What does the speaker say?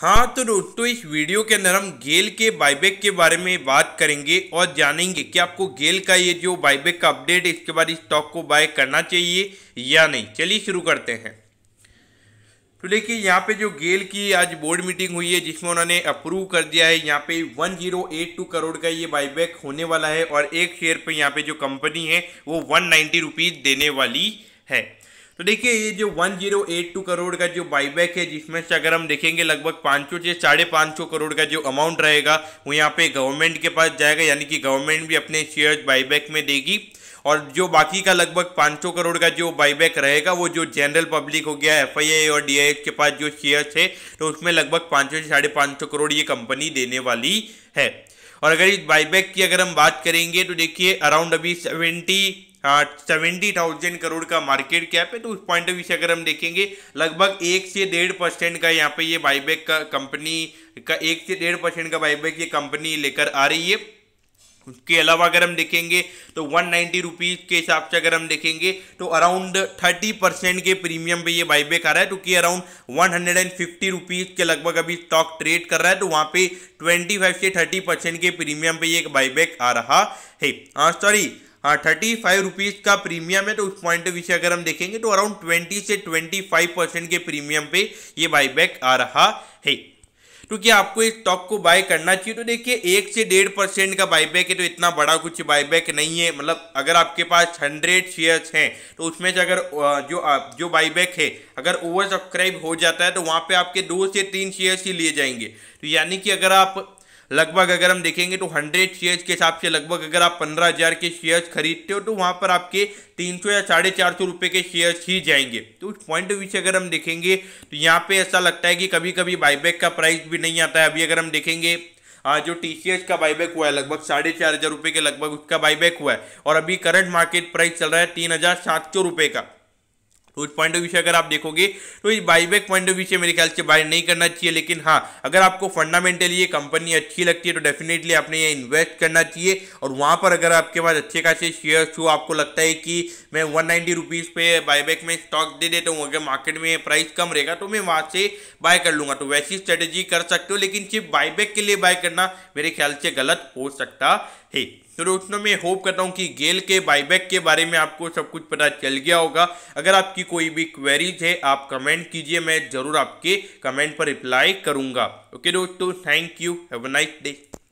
हाँ तो दोस्तों इस वीडियो के अंदर हम गेल के बाईबैक के बारे में बात करेंगे और जानेंगे कि आपको गेल का ये जो बाईबैक का अपडेट इसके बाद इस स्टॉक को बाय करना चाहिए या नहीं चलिए शुरू करते हैं तो देखिए यहाँ पे जो गेल की आज बोर्ड मीटिंग हुई है जिसमें उन्होंने अप्रूव कर दिया है यहाँ पे 1082 करोड़ का ये बाईबैक होने वाला है और एक शेयर पे यहाँ पे जो कंपनी है वो वन नाइन्टी देने वाली है तो देखिए ये जो 1082 करोड़ का जो बाईबैक है जिसमें से अगर हम देखेंगे लगभग पाँच सौ से साढ़े पाँच सौ करोड़ का जो अमाउंट रहेगा वो यहाँ पे गवर्नमेंट के पास जाएगा यानी कि गवर्नमेंट भी अपने शेयर्स बाईबैक में देगी और जो बाकी का लगभग पाँच सौ करोड़ का जो बाईबैक रहेगा वो जो जनरल पब्लिक हो गया एफ और डी के पास जो शेयर्स है तो उसमें लगभग पाँच से साढ़े पाँच करोड़ ये कंपनी देने वाली है और अगर इस बाईबैक की अगर हम बात करेंगे तो देखिए अराउंड अभी सेवेंटी सेवेंटी हाँ, थाउजेंड करोड़ का मार्केट कैप है तो उस पॉइंट ऑफ व्यू से अगर हम देखेंगे लगभग एक से डेढ़ परसेंट का यहाँ पे ये बाईबैक का कंपनी का एक से डेढ़ परसेंट का बाईबैक ये कंपनी लेकर आ रही है उसके अलावा अगर हम देखेंगे तो वन नाइन्टी रुपीज़ के हिसाब से अगर हम देखेंगे तो अराउंड थर्टी परसेंट के प्रीमियम पे ये बाईबैक आ रहा है क्योंकि तो around one hundred and fifty rupees के लगभग अभी स्टॉक ट्रेड कर रहा है तो वहाँ पे ट्वेंटी फाइव से थर्टी परसेंट के प्रीमियम पे ये बाईबैक आ रहा है सॉरी हाँ, थर्टी फाइव रुपीज़ का प्रीमियम है तो उस पॉइंट ऑफ व्यू से अगर हम देखेंगे तो अराउंड ट्वेंटी से ट्वेंटी फाइव परसेंट के प्रीमियम पे ये बाईबैक आ रहा है तो क्या आपको इस स्टॉक को बाय करना चाहिए तो देखिए एक से डेढ़ परसेंट का बाईबैक है तो इतना बड़ा कुछ बाईबैक नहीं है मतलब अगर आपके पास हंड्रेड शेयर्स हैं तो उसमें से अगर जो जो बाईबैक है अगर ओवर सब्सक्राइब हो जाता है तो वहाँ पे आपके दो से तीन शेयर्स ही लिए जाएंगे तो यानी कि अगर आप लगभग अगर हम देखेंगे तो हंड्रेड शेयर्स के हिसाब से लगभग अगर आप पंद्रह हज़ार के शेयर्स खरीदते हो तो वहां पर आपके तीन सौ या साढ़े चार सौ रुपये के शेयर्स ही जाएंगे तो उस पॉइंट ऑफ व्यू से अगर हम देखेंगे तो यहाँ पे ऐसा लगता है कि कभी कभी बाईबैक का प्राइस भी नहीं आता है अभी अगर हम देखेंगे जो टी सी एस का बाईबैक हुआ है लगभग साढ़े चार हज़ार रुपये के लगभग उसका बाईबैक हुआ है और अभी करंट मार्केट प्राइस चल रहा है तीन हज़ार सात सौ रुपये का तो उस पॉइंट ऑफ व्यू से अगर आप देखोगे तो इस बाईबैक पॉइंट ऑफ व्यू से मेरे ख्याल से बाय नहीं करना चाहिए लेकिन हाँ अगर आपको फंडामेंटली ये कंपनी अच्छी लगती है तो डेफिनेटली आपने ये इन्वेस्ट करना चाहिए और वहाँ पर अगर आपके पास अच्छे खासे शेयर्स हो आपको लगता है कि मैं वन नाइन्टी रुपीज़ पे बाईबैक में स्टॉक दे देता हूँ अगर मार्केट में प्राइस कम रहेगा तो मैं वहाँ से बाय कर लूँगा तो वैसी स्ट्रेटेजी कर सकते हो लेकिन सिर्फ बाईबैक के लिए बाय करना मेरे ख्याल से गलत हो सकता है तो दोस्तों मैं होप करता हूँ कि गेल के बाईबैक के बारे में आपको सब कुछ पता चल गया होगा अगर आपकी कोई भी क्वेरीज है आप कमेंट कीजिए मैं ज़रूर आपके कमेंट पर रिप्लाई करूँगा ओके दोस्तों thank you have a nice day